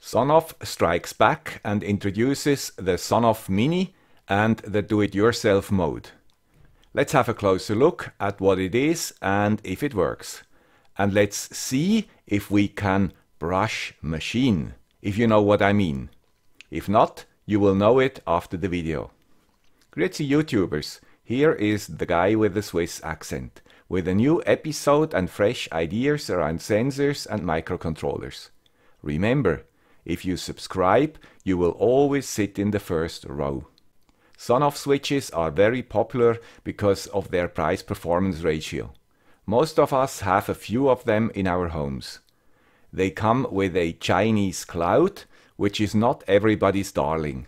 Sonoff strikes back and introduces the Sonoff Mini and the do-it-yourself mode. Let's have a closer look at what it is and if it works. And let's see if we can brush machine, if you know what I mean. If not, you will know it after the video. Grüezi YouTubers, here is the guy with the Swiss accent, with a new episode and fresh ideas around sensors and microcontrollers. Remember, if you subscribe, you will always sit in the first row. Sonoff switches are very popular because of their price performance ratio. Most of us have a few of them in our homes. They come with a Chinese cloud, which is not everybody's darling.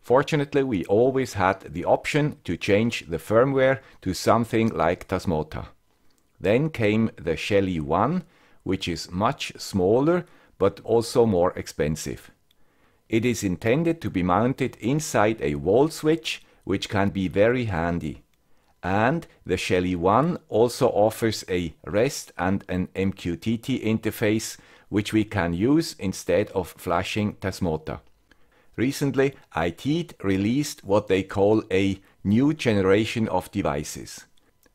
Fortunately, we always had the option to change the firmware to something like Tasmota. Then came the Shelly 1, which is much smaller but also more expensive. It is intended to be mounted inside a wall switch, which can be very handy. And the Shelly One also offers a REST and an MQTT interface, which we can use instead of flashing Tasmota. Recently, ITEAD released what they call a new generation of devices.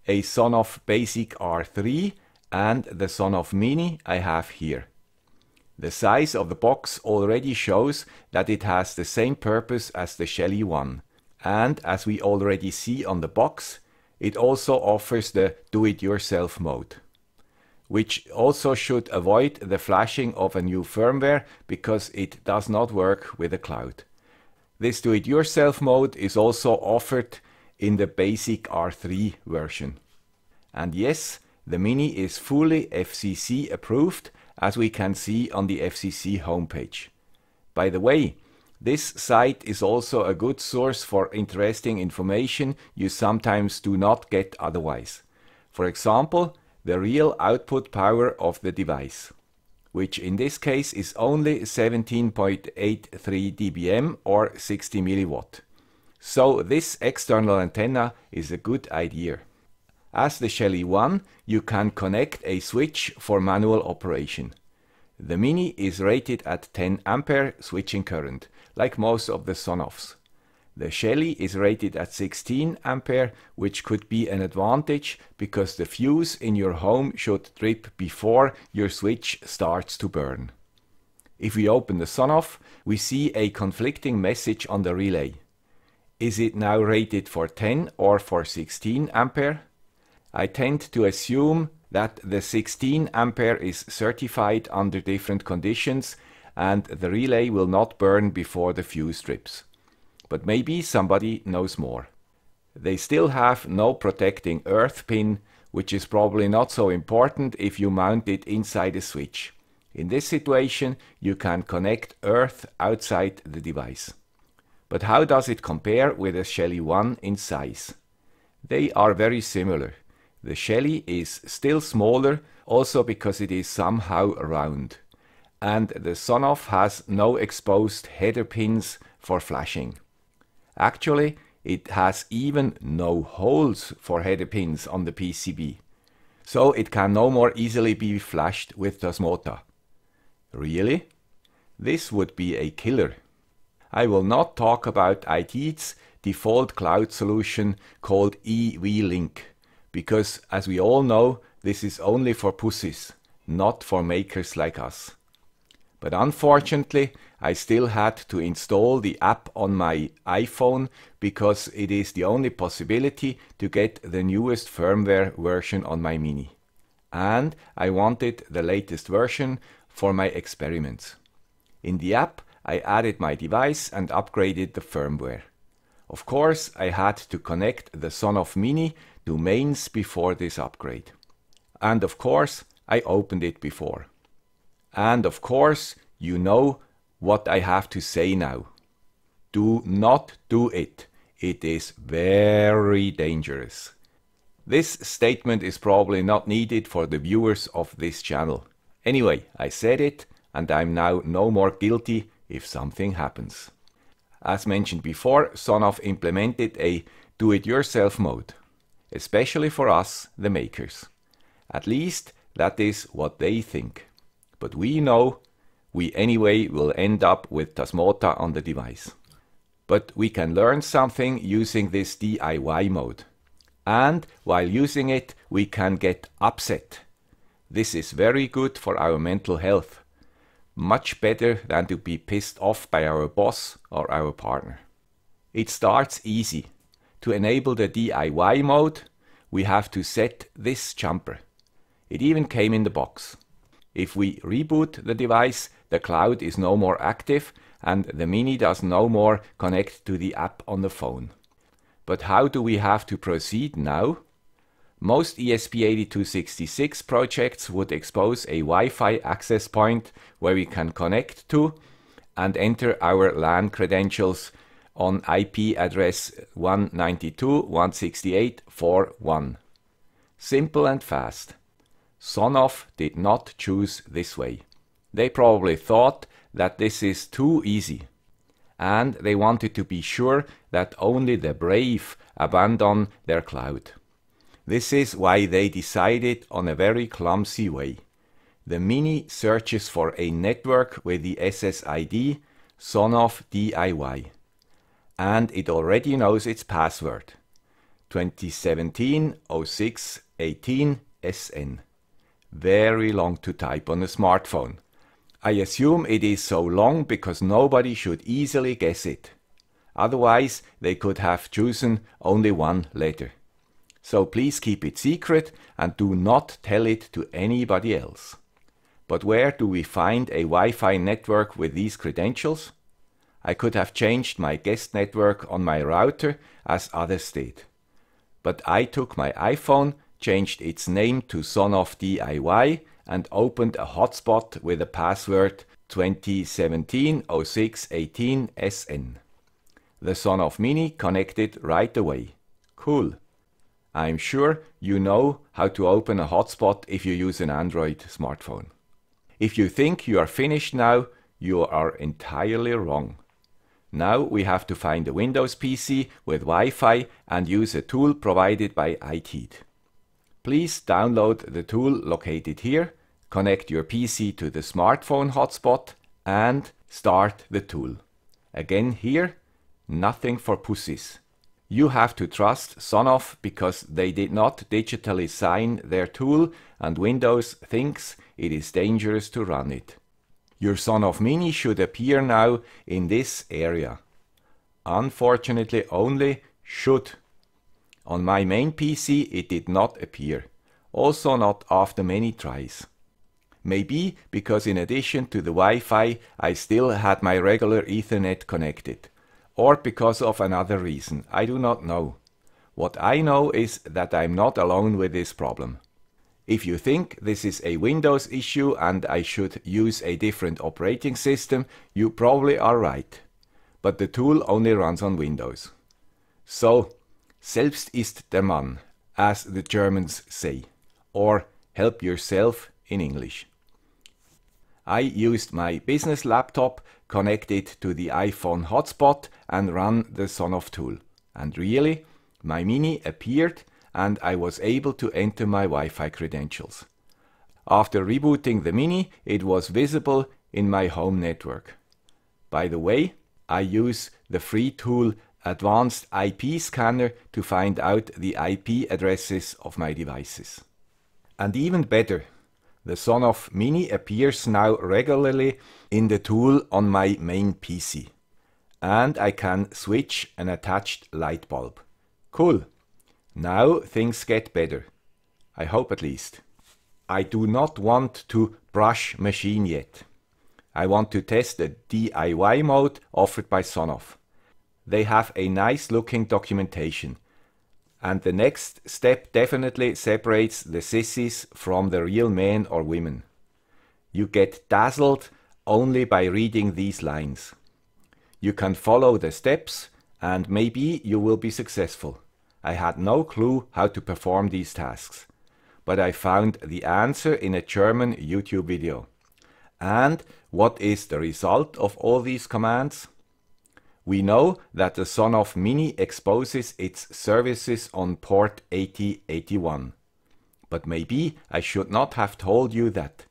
A Sonoff Basic R3 and the Sonoff Mini I have here. The size of the box already shows that it has the same purpose as the Shelly one. And as we already see on the box, it also offers the do-it-yourself mode. Which also should avoid the flashing of a new firmware because it does not work with the cloud. This do-it-yourself mode is also offered in the basic R3 version. And yes, the Mini is fully FCC approved as we can see on the FCC homepage. By the way, this site is also a good source for interesting information you sometimes do not get otherwise. For example, the real output power of the device, which in this case is only 17.83 dBm or 60 mW. So this external antenna is a good idea. As the Shelly 1, you can connect a switch for manual operation. The Mini is rated at 10 ampere switching current, like most of the Sonoffs. The Shelly is rated at 16 ampere, which could be an advantage because the fuse in your home should drip before your switch starts to burn. If we open the Sonoff, we see a conflicting message on the relay. Is it now rated for 10 or for 16 ampere? I tend to assume that the 16 ampere is certified under different conditions and the relay will not burn before the fuse strips. But maybe somebody knows more. They still have no protecting earth pin, which is probably not so important if you mount it inside a switch. In this situation, you can connect earth outside the device. But how does it compare with a Shelly 1 in size? They are very similar. The shelly is still smaller, also because it is somehow round. And the Sonoff has no exposed header pins for flashing. Actually, it has even no holes for header pins on the PCB. So it can no more easily be flashed with Tasmota. Really? This would be a killer. I will not talk about IT's default cloud solution called EV-Link because as we all know, this is only for pussies, not for makers like us. But unfortunately, I still had to install the app on my iPhone because it is the only possibility to get the newest firmware version on my Mini. And I wanted the latest version for my experiments. In the app, I added my device and upgraded the firmware. Of course, I had to connect the of Mini to mains before this upgrade. And of course, I opened it before. And of course, you know what I have to say now. Do not do it. It is very dangerous. This statement is probably not needed for the viewers of this channel. Anyway, I said it and I'm now no more guilty if something happens. As mentioned before, Sonoff implemented a do-it-yourself mode, especially for us, the makers. At least that is what they think. But we know we anyway will end up with Tasmota on the device. But we can learn something using this DIY mode. And while using it, we can get upset. This is very good for our mental health much better than to be pissed off by our boss or our partner. It starts easy. To enable the DIY mode, we have to set this jumper. It even came in the box. If we reboot the device, the cloud is no more active and the Mini does no more connect to the app on the phone. But how do we have to proceed now? Most ESP8266 projects would expose a Wi-Fi access point where we can connect to and enter our LAN credentials on IP address 192.168.4.1. Simple and fast. Sonoff did not choose this way. They probably thought that this is too easy. And they wanted to be sure that only the brave abandon their cloud. This is why they decided on a very clumsy way. The Mini searches for a network with the SSID Sonoff DIY. And it already knows its password. 2017 06 18 SN. Very long to type on a smartphone. I assume it is so long because nobody should easily guess it. Otherwise, they could have chosen only one letter so please keep it secret and do not tell it to anybody else. But where do we find a Wi-Fi network with these credentials? I could have changed my guest network on my router as others did. But I took my iPhone, changed its name to Sonoff DIY and opened a hotspot with a password 2017 06 18 SN. The Sonoff Mini connected right away. Cool. I'm sure you know how to open a hotspot if you use an Android smartphone. If you think you are finished now, you are entirely wrong. Now we have to find a Windows PC with Wi-Fi and use a tool provided by ITEED. Please download the tool located here, connect your PC to the smartphone hotspot and start the tool. Again here, nothing for pussies. You have to trust Sonoff because they did not digitally sign their tool and Windows thinks it is dangerous to run it. Your Sonoff Mini should appear now in this area. Unfortunately only should. On my main PC it did not appear. Also not after many tries. Maybe because in addition to the Wi-Fi I still had my regular Ethernet connected or because of another reason. I do not know. What I know is that I'm not alone with this problem. If you think this is a Windows issue and I should use a different operating system, you probably are right. But the tool only runs on Windows. So, selbst ist der Mann, as the Germans say, or help yourself in English. I used my business laptop connected to the iPhone hotspot and ran the Sonoff tool. And really, my Mini appeared and I was able to enter my Wi-Fi credentials. After rebooting the Mini, it was visible in my home network. By the way, I use the free tool Advanced IP Scanner to find out the IP addresses of my devices. And even better, the Sonoff Mini appears now regularly in the tool on my main PC. And I can switch an attached light bulb. Cool. Now things get better. I hope at least. I do not want to brush machine yet. I want to test the DIY mode offered by Sonoff. They have a nice looking documentation and the next step definitely separates the sissies from the real men or women. You get dazzled only by reading these lines. You can follow the steps and maybe you will be successful. I had no clue how to perform these tasks, but I found the answer in a German YouTube video. And what is the result of all these commands? We know that the Sonoff Mini exposes its services on port 8081. But maybe I should not have told you that.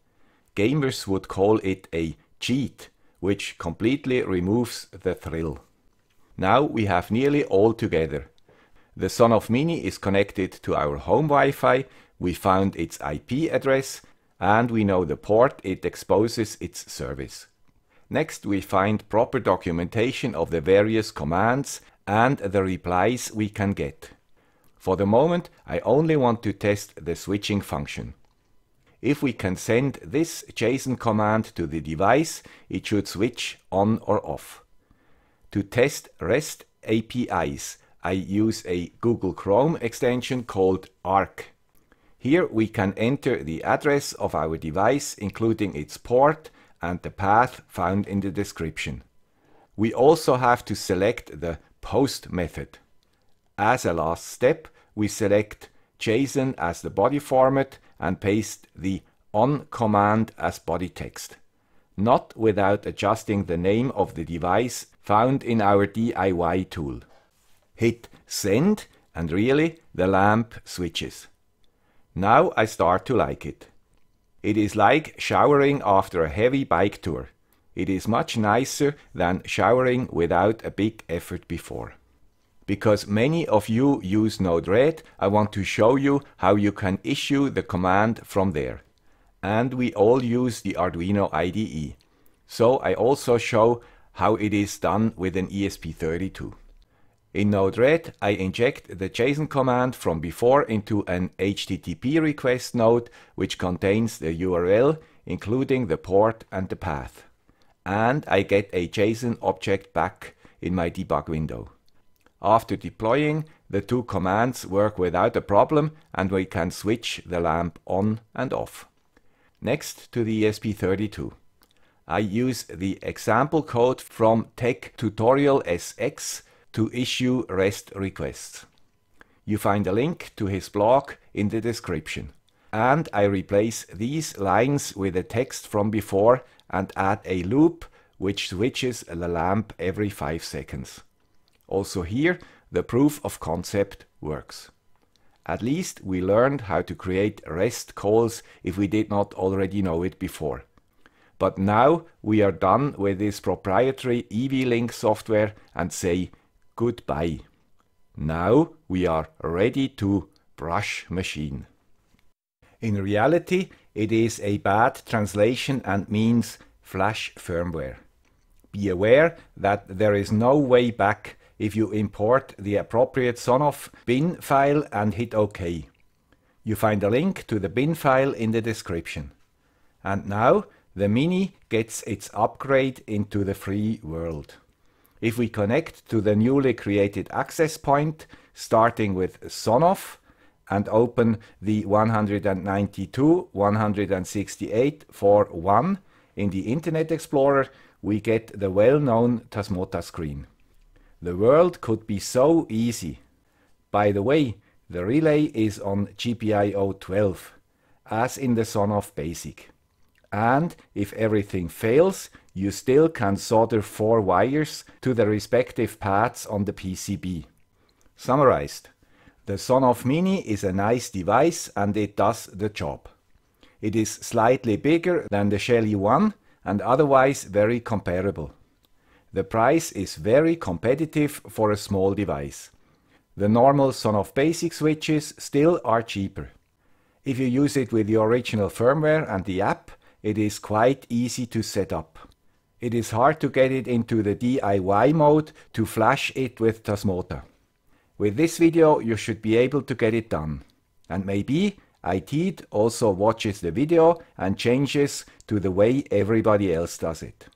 Gamers would call it a cheat, which completely removes the thrill. Now we have nearly all together. The Sonoff Mini is connected to our home Wi-Fi, we found its IP address, and we know the port it exposes its service. Next we find proper documentation of the various commands and the replies we can get. For the moment I only want to test the switching function. If we can send this JSON command to the device, it should switch on or off. To test REST APIs, I use a Google Chrome extension called ARC. Here we can enter the address of our device including its port and the path found in the description. We also have to select the post method. As a last step, we select JSON as the body format and paste the on command as body text. Not without adjusting the name of the device found in our DIY tool. Hit send and really the lamp switches. Now I start to like it. It is like showering after a heavy bike tour. It is much nicer than showering without a big effort before. Because many of you use Node-RED, I want to show you how you can issue the command from there. And we all use the Arduino IDE. So I also show how it is done with an ESP32. In Node-RED, I inject the JSON command from before into an HTTP request node, which contains the URL, including the port and the path. And I get a JSON object back in my debug window. After deploying, the two commands work without a problem and we can switch the lamp on and off. Next to the ESP32. I use the example code from Tech Tutorial SX to issue REST requests. You find a link to his blog in the description. And I replace these lines with the text from before and add a loop which switches the lamp every 5 seconds. Also here, the proof of concept works. At least we learned how to create REST calls if we did not already know it before. But now we are done with this proprietary EV-Link software and say goodbye. Now we are ready to brush machine. In reality, it is a bad translation and means flash firmware. Be aware that there is no way back if you import the appropriate Sonoff bin file and hit OK. You find a link to the bin file in the description. And now the Mini gets its upgrade into the free world. If we connect to the newly created access point, starting with SONOFF, and open the 192, 168 1 in the Internet Explorer, we get the well-known Tasmota screen. The world could be so easy. By the way, the relay is on GPIO 12, as in the Sonoff Basic. And if everything fails, you still can solder four wires to the respective pads on the PCB. Summarized, the Sonoff Mini is a nice device and it does the job. It is slightly bigger than the Shelly one and otherwise very comparable. The price is very competitive for a small device. The normal Sonoff Basic switches still are cheaper. If you use it with the original firmware and the app, it is quite easy to set up it is hard to get it into the DIY mode to flash it with Tasmota. With this video you should be able to get it done. And maybe IT also watches the video and changes to the way everybody else does it.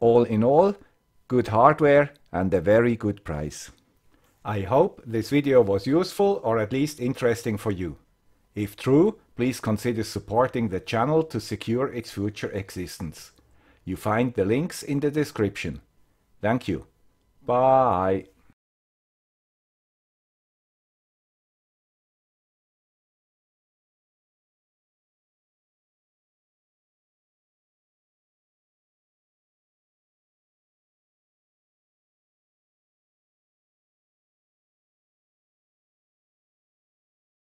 All in all, good hardware and a very good price. I hope this video was useful or at least interesting for you. If true, please consider supporting the channel to secure its future existence. You find the links in the description. Thank you. Bye.